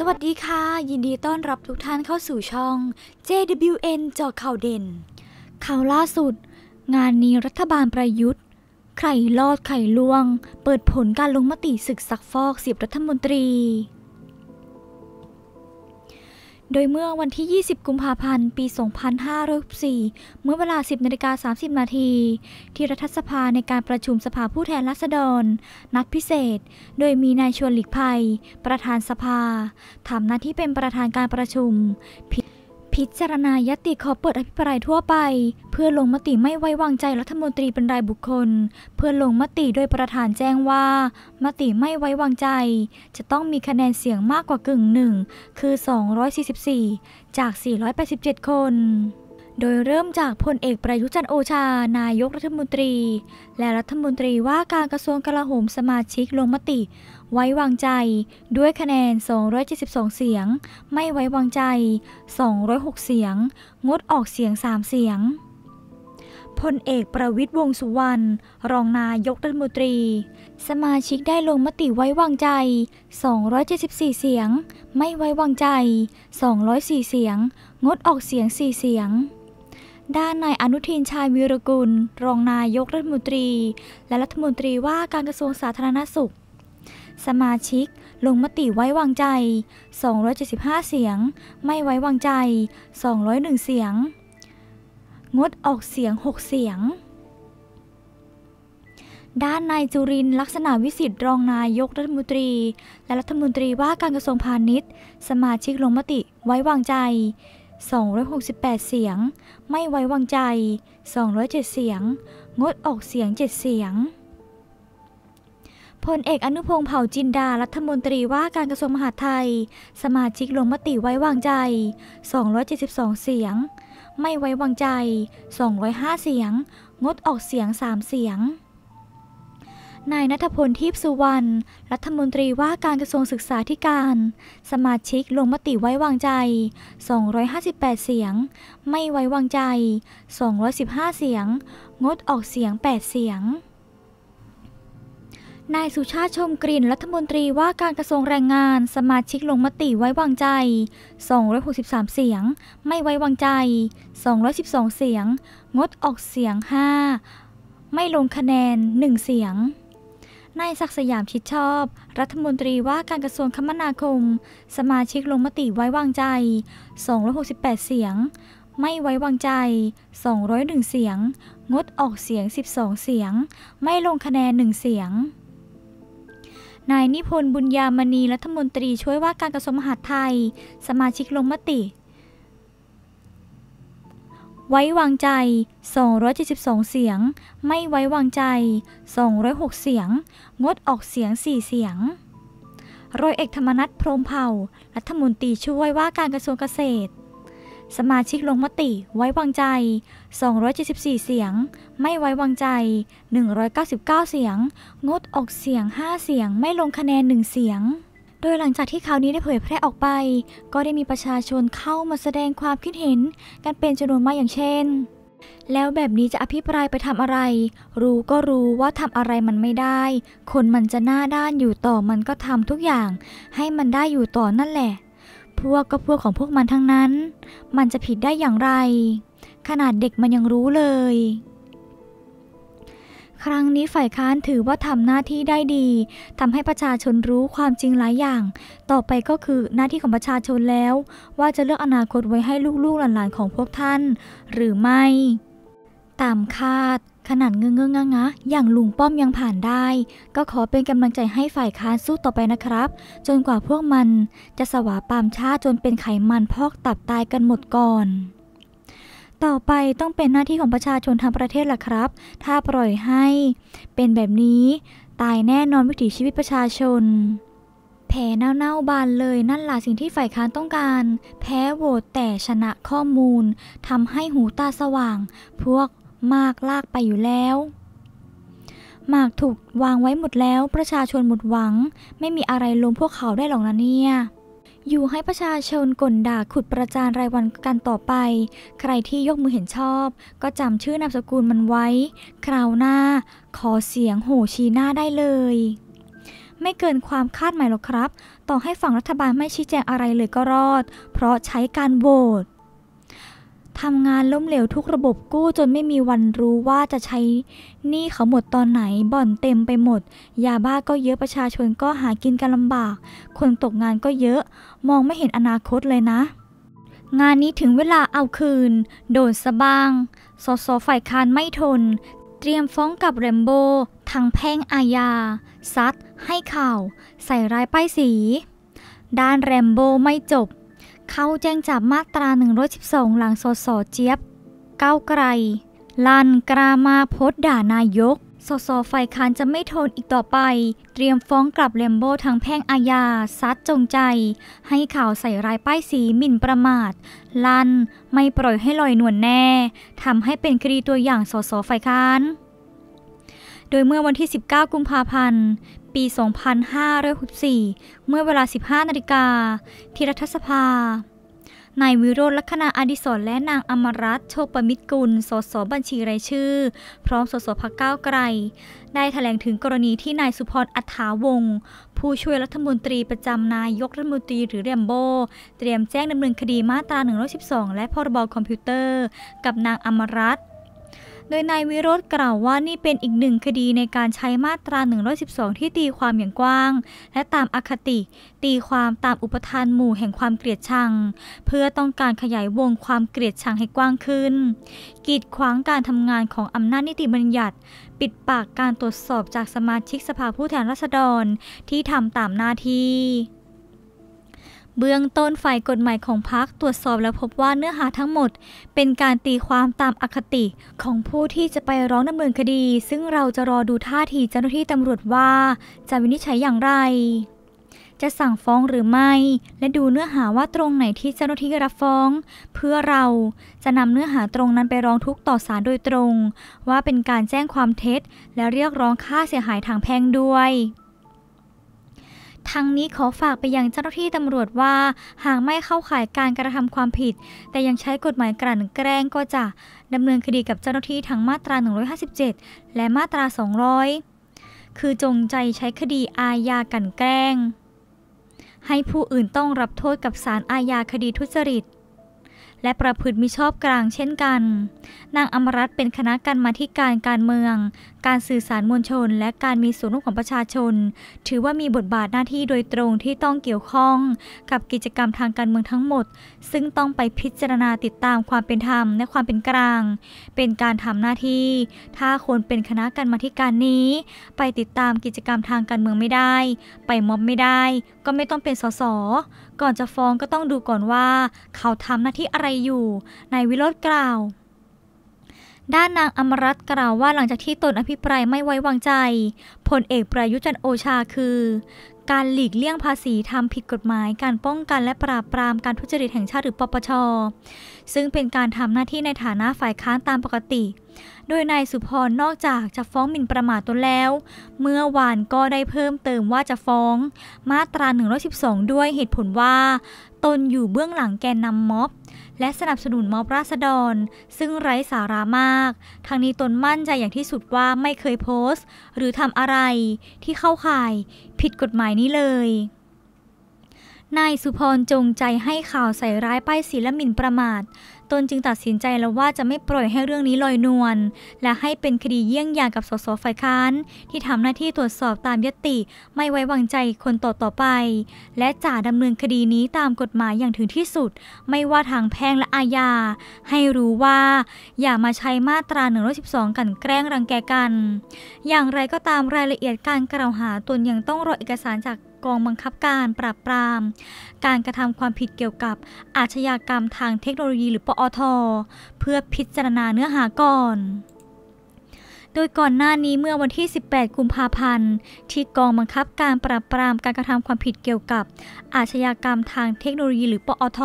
สวัสดีค่ะ ยินดีต้อนรับทุกท่านเข้าสู่ช่อง JWN จอข่าวเด่น ข่าวล่าสุด งานนี้รัฐบาลประยุทธ์ใครลอดไข่ล่วง เปิดผลการลงมติศึกซักฟอกสิบรัฐมนตรีโดยเมื่อวันที่ 20 กุมภาพันธ์ ปี 2564เมื่อเวลา 10นาฬิกา30นาที ที่รัฐสภาในการประชุมสภาผู้แทนราษฎร นัดพิเศษ โดยมีนายชวนหลีกภัย ประธานสภาทำหน้าที่เป็นประธานการประชุมพิจารณายติ ขอเปิดอภิปรายทั่วไป เพื่อลงมติไม่ไว้วางใจรัฐมนตรีเป็นรายบุคคล เพื่อลงมติโดย ประธานแจ้งว่า มติไม่ไว้วางใจ จะต้องมีคะแนนเสียงมากกว่ากึ่งหนึ่งคือ 244 จาก 487 คน โดยเริ่มจากพลเอกประยุจันโอชา นายกรัฐมนตรี และรัฐมนตรีว่าการกระทรวงกลาโหมสมาชิกลงมติไว้วางใจด้วยคะแนน 272 เสียง ไม่ไว้วางใจ 206 เสียง งดออกเสียง 3 เสียงพลเอกประวิทย์วงสุวรรณรองนายกรัฐมนตรี สมาชิกได้ลงมติไว้วางใจ 274 เสียง ไม่ไว้วางใจ 204 เสียง งดออกเสียง 4 เสียง ด้านนายอนุทินชาญวิรุกุลรองนายกรัฐมนตรี และรัฐมนตรีว่าการกระทรวงสาธารณสุขสมาชิกลงมติไว้วางใจ 275 เสียง ไม่ไว้วางใจ 201 เสียง งดออกเสียง 6 เสียง ด้านนายจุรินลักษณะวิสิทธิ์รองนายกรัฐมนตรี และรัฐมนตรีว่าการกระทรวงพาณิชย์ สมาชิกลงมติไว้วางใจ 268 เสียง ไม่ไว้วางใจ 207 เสียง งดออกเสียง 7 เสียงพลเอกอนุพงศ์เผ่าจินดารัฐมนตรีว่าการกระทรวงมหาดไทย สมาชิกลงมติไว้วางใจ 272 เสียง ไม่ไว้วางใจ 205 เสียง งดออกเสียง 3 เสียงนายนัทพลทิพสุวรรณรัฐมนตรีว่าการกระทรวงศึกษาธิการ สมาชิกลงมติไว้วางใจ 258 เสียง ไม่ไว้วางใจ 215 เสียง งดออกเสียง 8 เสียงนายสุชาติชมกลิ่นรัฐมนตรีว่าการกระทรวงแรงงานสมาชิกลงมติไว้วางใจ263เสียง ไม่ไว้วางใจ212เสียง งดออกเสียง 5 ไม่ลงคะแนน 1 เสียง นายศักสยามชิดชอบรัฐมนตรีว่าการกระทรวงคมนาคม สมาชิกลงมติไว้วางใจ 268 เสียง ไม่ไว้วางใจ 201 เสียง งดออกเสียง 12 เสียง ไม่ลงคะแนน1เสียงนายนิพนธ์บุญยามณีรัฐมนตรีช่วยว่าการกระทรวงมหาดไทย สมาชิกลงมติ ไว้วางใจ 272 เสียง ไม่ไว้วางใจ 206 เสียง งดออกเสียง 4 เสียง รอยเอกธรรมนัฐพรมเผ่า รัฐมนตรีช่วยว่าการกระทรวงเกษตรสมาชิกลงมติไว้วางใจ 274 เสียง ไม่ไว้วางใจ 199 เสียง งดออกเสียง 5 เสียงไม่ลงคะแนน 1 เสียง โดยหลังจากที่ข่าวนี้ได้เผยแพร่ออกไป ก็ได้มีประชาชนเข้ามาแสดงความคิดเห็นกันเป็นจำนวนมากอย่างเช่น แล้วแบบนี้จะอภิปรายไปทำอะไรรู้ก็รู้ว่าทำอะไรมันไม่ได้ คนมันจะหน้าด้านอยู่ต่อมันก็ทำทุกอย่างให้มันได้อยู่ต่อนั่นแหละพวกก็พวกของพวกมันทั้งนั้น มันจะผิดได้อย่างไร ขนาดเด็กมันยังรู้เลย ครั้งนี้ฝ่ายค้านถือว่าทำหน้าที่ได้ดี ทำให้ประชาชนรู้ความจริงหลายอย่าง ต่อไปก็คือหน้าที่ของประชาชนแล้ว ว่าจะเลือกอนาคตไว้ให้ลูกๆหลานๆของพวกท่าน หรือไม่ ตามคาดขนาดเงื้อเงื้องงะอย่างลุงป้อมยังผ่านได้ ก็ขอเป็นกำลังใจให้ฝ่ายค้านสู้ต่อไปนะครับ จนกว่าพวกมันจะสวาปามชาจนเป็นไขมันพอกตับตายกันหมดก่อน ต่อไปต้องเป็นหน้าที่ของประชาชนทางประเทศล่ะครับ ถ้าปล่อยให้ เป็นแบบนี้ตายแน่นอนวิถีชีวิตประชาชนแผลเน่าๆบานเลยนั่นหละสิ่งที่ฝ่ายค้านต้องการ แพ้โหวตแต่ชนะข้อมูลทำให้หูตาสว่าง พวกมากลากไปอยู่แล้วหมากถูกวางไว้หมดแล้ว ประชาชนหมดหวังไม่มีอะไรล้มพวกเขาได้หรอกนะเนี่ยอยู่ให้ประชาชนก่นด่าขุดประจานรายวันกันต่อไป ใครที่ยกมือเห็นชอบ ก็จำชื่อนามสกุลมันไว้ คราวหน้า ขอเสียงโหชีหน้าได้เลย ไม่เกินความคาดหมายหรอกครับ ต่อให้ฝั่งรัฐบาลไม่ชี้แจงอะไรเลยก็รอด เพราะใช้การโหวตทำงานล้มเหลวทุกระบบกู้จนไม่มีวันรู้ว่าจะใช้หนี้เขาหมดตอนไหนบ่อนเต็มไปหมด ยาบ้าก็เยอะประชาชนก็หากินกันลำบาก คนตกงานก็เยอะ มองไม่เห็นอนาคตเลยนะ งานนี้ถึงเวลาเอาคืน โดนสะบาง สอสอฝ่ายค้านไม่ทน เตรียมฟ้องกับเรมโบ้ทางแพ่งอาญาซัดให้ข่าว ใส่ร้ายป้ายสี ด้านแรมโบ้ไม่จบเข้าแจ้งจับมาตรา112หลังสสเจี๊ยบเก้าไกล ลันกรามาพดด่านายกสสฝ่ายค้านจะไม่ทนอีกต่อไป เตรียมฟ้องกลับเลมโบทางแพ่งอาญา ซัดจงใจ ให้ข่าวใส่รายป้ายสีหมิ่นประมาท ลันไม่ปล่อยให้ลอยนวลแน่ทำให้เป็นคดีตัวอย่างสสฝ่ายค้านยเมื่อวันที่ 19 กุมภาพันธ์ ปี 2564 เมื่อเวลา 15 นาฬิกาที่รัฐสภา นายวิโรธลัคนาอดิศรและนางอมรัตโชคประมิตรกุล สสบัญชี รายชื่อ พร้อมสสพักเก้าไกล ได้ถแถลงถึงกรณีที่นายสุพรอัฐาวงศ์ผู้ช่วยรัฐมนตรีประจำนายกรัฐมนตรีหรือเรมโบ เตรียมแจ้งดำเนินคดีมาตรา 112 และพรบคอมพิวเตอร์ กับนางอมรัตน์โดยนายวิโรธกล่าวว่านี่เป็นอีกหนึ่งคดีในการใช้มาตรา 112 ที่ตีความอย่างกว้าง และตามอคติ ตีความตามอุปทานหมู่แห่งความเกลียดชัง เพื่อต้องการขยายวงความเกลียดชังให้กว้างขึ้น กีดขวางการทำงานของอำนาจนิติบัญญัติปิดปากการตรวจสอบจากสมาชิกสภาผู้แทนราษฎรที่ทำตามหน้าที่เบื้องต้นฝ่ายกฎหมายของพักตรวจสอบและพบว่าเนื้อหาทั้งหมดเป็นการตีความตามอคติของผู้ที่จะไปร้องดำเนินคดี ซึ่งเราจะรอดูท่าทีเจ้าหน้าที่ตำรวจว่าจะวินิจฉัยอย่างไร จะสั่งฟ้องหรือไม่ และดูเนื้อหาว่าตรงไหนที่เจ้าหน้าที่รับฟ้อง เพื่อเราจะนำเนื้อหาตรงนั้นไปร้องทุกข์ต่อศาลโดยตรง ว่าเป็นการแจ้งความเท็จ และเรียกร้องค่าเสียหายทางแพ่งด้วยทั้งนี้ขอฝากไปยังเจ้าหน้าที่ตำรวจว่าหากไม่เข้าข่ายการกระทำความผิด แต่ยังใช้กฎหมายกลั่นแกล้งก็จะดำเนินคดีกับเจ้าหน้าที่ทั้งมาตรา 157 และมาตรา 200 คือจงใจใช้คดีอาญากันแกล้ง ให้ผู้อื่นต้องรับโทษกับสารอาญาคดีทุจริต และประพฤติมิชอบกลางเช่นกัน นางอมรัตเป็นคณะกรรมาธิการการเมืองการสื่อสารมวลชน และการมีส่วนร่วมของประชาชน ถือว่ามีบทบาทหน้าที่โดยตรงที่ต้องเกี่ยวข้องกับกิจกรรมทางการเมืองทั้งหมด ซึ่งต้องไปพิจารณาติดตามความเป็นธรรมและความเป็นกลาง เป็นการทำหน้าที่ ถ้าควรเป็นคณะกรรมาการนี้ ไปติดตามกิจกรรมทางการเมืองไม่ได้ ไปม็อบไม่ได้ ก็ไม่ต้องเป็นสส ก่อนจะฟ้องก็ต้องดูก่อนว่า เขาทำหน้าที่อะไรอยู่ ในวิโรธกล่าวด้านนางอมรัตน์กล่าวว่าหลังจากที่ตนอภิปรายไม่ไว้วางใจพลเอกประยุจันโอชาคือ การหลีกเลี่ยงภาษีทำผิดกฎหมายการป้องกันและปราบปรามการทุจริตแห่งชาติหรือปปช ซึ่งเป็นการทำหน้าที่ในฐานะฝ่ายค้านตามปกติ โดยนายสุพรนอกจากจะฟ้องหมิ่นประมาทตนแล้ว เมื่อวานก็ได้เพิ่มเติมว่าจะฟ้อง มาตรา 112 ด้วยเหตุผลว่าตนอยู่เบื้องหลังแกนนำม็อบ และสนับสนุนม็อบราษฎร ซึ่งไร้สาระมาก ทางนี้ตนมั่นใจอย่างที่สุดว่าไม่เคยโพสต์ หรือทำอะไรที่เข้าข่าย ผิดกฎหมายนี้เลยนายสุพรจงใจให้ข่าวใส่ร้ายป้ายสีและหมิ่นประมาท ตนจึงตัดสินใจแล้วว่าจะไม่ปล่อยให้เรื่องนี้ลอยนวล และให้เป็นคดีเยี่ยงอย่างกับสส ฝ่ายค้าน ที่ทำหน้าที่ตรวจสอบตามยติ ไม่ไว้วางใจคนต่อต่อไป และจะดำเนินคดีนี้ตามกฎหมายอย่างถึงที่สุด ไม่ว่าทางแพ่งและอาญา ให้รู้ว่าอย่ามาใช้มาตรา 112 กันแกล้งรังแกกัน อย่างไรก็ตามรายละเอียดการกล่าวหาตนยังต้องรอเอกสารจากกองบังคับการปราบปรามการกระทำความผิดเกี่ยวกับอาชญากรรมทางเทคโนโลยีหรือปอท เพื่อพิจารณาเนื้อหาก่อน โดยก่อนหน้านี้เมื่อวันที่ 18 กุมภาพันธ์ที่กองบังคับการปราบปรามการกระทำความผิดเกี่ยวกับอาชญากรรมทางเทคโนโลยี หรือปอท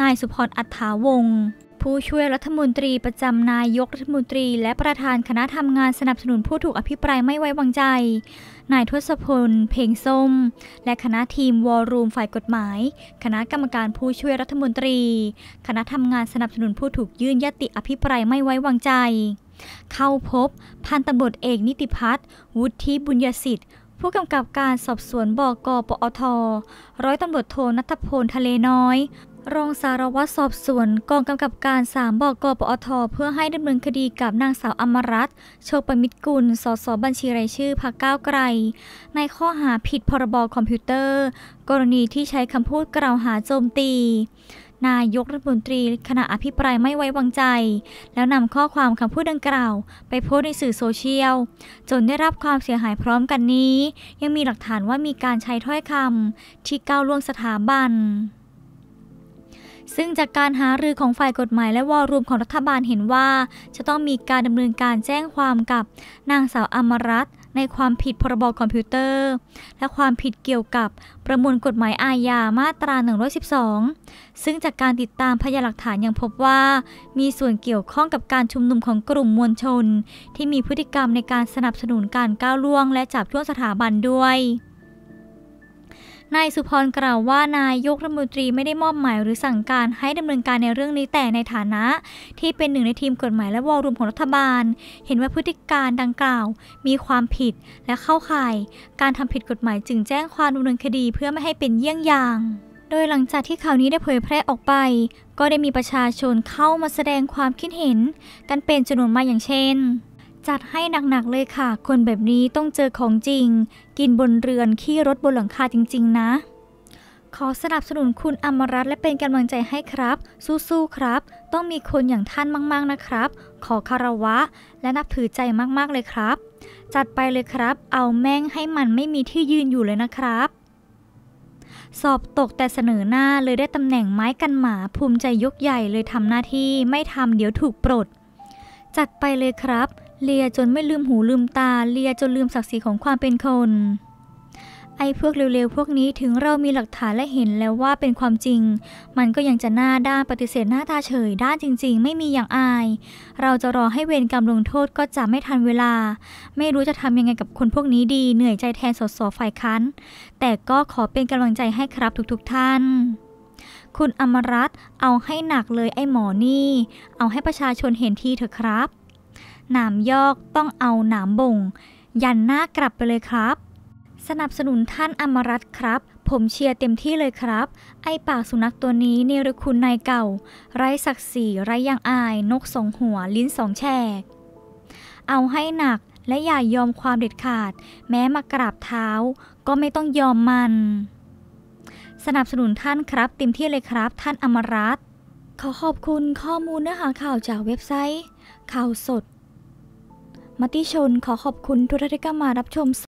นายสุพรอัฐาวงศ์ผู้ช่วยรัฐมนตรีประจำนายกรัฐมนตรี และประธานคณะทำงานสนับสนุนผู้ถูกอภิปรายไม่ไว้วางใจ นายทศพล เพ่งส้มและคณะทีมวอลรูมฝ่ายกฎหมาย คณะกรรมการผู้ช่วยรัฐมนตรี คณะทำงานสนับสนุนผู้ถูกยื่นยติอภิปรายไม่ไว้วางใจ เข้าพบ พันตำรวจเอกนิติพัฒน์วุฒิบุญยสิทธิ์ ผู้กำกับการสอบสวนบกปอท ร้อยตำรวจโทนัทพลทะเลน้อยรองสารวัตรสอบสวนกองกำกับการสามบอกกปอทเพื่อให้ดำเนินคดีกับนางสาวอมรัตโชคประมิตรกุลสสบัญชีรายชื่อพักเก้าวไกลในข้อหาผิดพรบคอมพิวเตอร์ กรณีที่ใช้คำพูดกล่าวหาโจมตี นายกรัฐมนตรีคณะอภิปรายไม่ไว้วางใจ แล้วนำข้อความคำพูดดังกล่าว ไปโพสในสื่อโซเชียล จนได้รับความเสียหายพร้อมกันนี้ ยังมีหลักฐานว่ามีการใช้ถ้อยคำที่ก้าวล่วงสถาบันซึ่งจากการหารือของฝ่ายกฎหมายและวอรูมของรัฐบาลเห็นว่า จะต้องมีการดำเนินการแจ้งความกับนางสาวอมรัตนในความผิดพรบคอมพิวเตอร์และความผิดเกี่ยวกับประมวลกฎหมายอาญามาตรา 112 ซึ่งจากการติดตามพยานหลักฐานยังพบว่า มีส่วนเกี่ยวข้องกับการชุมนุมของกลุ่มมวลชน ที่มีพฤติกรรมในการสนับสนุนการก้าวล่วง และจับช่วงสถาบันด้วยนายสุพรกล่าวว่านายยกรัฐมนตรีไม่ได้มอบหมายหรือสั่งการให้ดำเนินการในเรื่องนี้ แต่ในฐานะ ที่เป็นหนึ่งในทีมกฎหมายและวอลุ่มของรัฐบาล เห็นว่าพฤติการดังกล่าว มีความผิดและเข้าข่าย การทำผิดกฎหมาย จึงแจ้งความดำเนินคดีเพื่อไม่ให้เป็นเยี่ยงอย่าง โดยหลังจากที่ข่าวนี้ได้เผยแพร่ออกไป ก็ได้มีประชาชนเข้ามาแสดงความคิดเห็น กันเป็นจำนวนมากอย่างเช่นจัดให้หนัก ๆเลยค่ะ คนแบบนี้ต้องเจอของจริง กินบนเรือนขี้รถบนหลังคาจริง ๆ นะ ขอสนับสนุนคุณอมรัตและเป็นกำลังใจให้ครับ สู้ๆครับ ต้องมีคนอย่างท่านมาก ๆนะครับ ขอคารวะและนับถือใจมากๆ เลยครับ จัดไปเลยครับ เอาแม่งให้มันไม่มีที่ยืนอยู่เลยนะครับ สอบตกแต่เสนอหน้า เลยได้ตำแหน่งไม้กันหมาภูมิใจยกใหญ่เลยทำหน้าที่ไม่ทำเดี๋ยวถูกปลดจัดไปเลยครับเลียจนไม่ลืมหูลืมตา เลียจนลืมศักดิ์ศรีของความเป็นคน ไอ้พวกเร็วๆ พวกนี้ถึงเรามีหลักฐานและเห็นแล้วว่าเป็นความจริง มันก็ยังจะหน้าด้านปฏิเสธหน้าตาเฉยด้านจริงๆ ไม่มีอย่างอาย เราจะรอให้เวรกรรมลงโทษก็จะไม่ทันเวลา ไม่รู้จะทำยังไงกับคนพวกนี้ดี เหนื่อยใจแทนสสฝ่ายค้านแต่ก็ขอเป็นกำลังใจให้ครับทุกๆท่าน คุณอมรัตเอาให้หนักเลยไอ้หมอนี่ เอาให้ประชาชนเห็นทีเถอะครับหนามยอกต้องเอาหนามบ่งยันหน้ากลับไปเลยครับ สนับสนุนท่านอมรัตครับ ผมเชียร์เต็มที่เลยครับ ไอปากสุนัขตัวนี้เนรคุณนายเก่า ไร้ศักดิ์ศรีไร้ยังอาย นกสองหัว ลิ้นสองแฉกเอาให้หนักและอย่ายอมความเด็ดขาด แม้มากราบเท้า ก็ไม่ต้องยอมมัน สนับสนุนท่านครับ เต็มที่เลยครับ ท่านอมรัตขอขอบคุณข้อมูลเนื้อหาข่าวจากเว็บไซต์ ข่าวสดมติชนขอขอบคุณทุกท่านที่เข้ามารับชม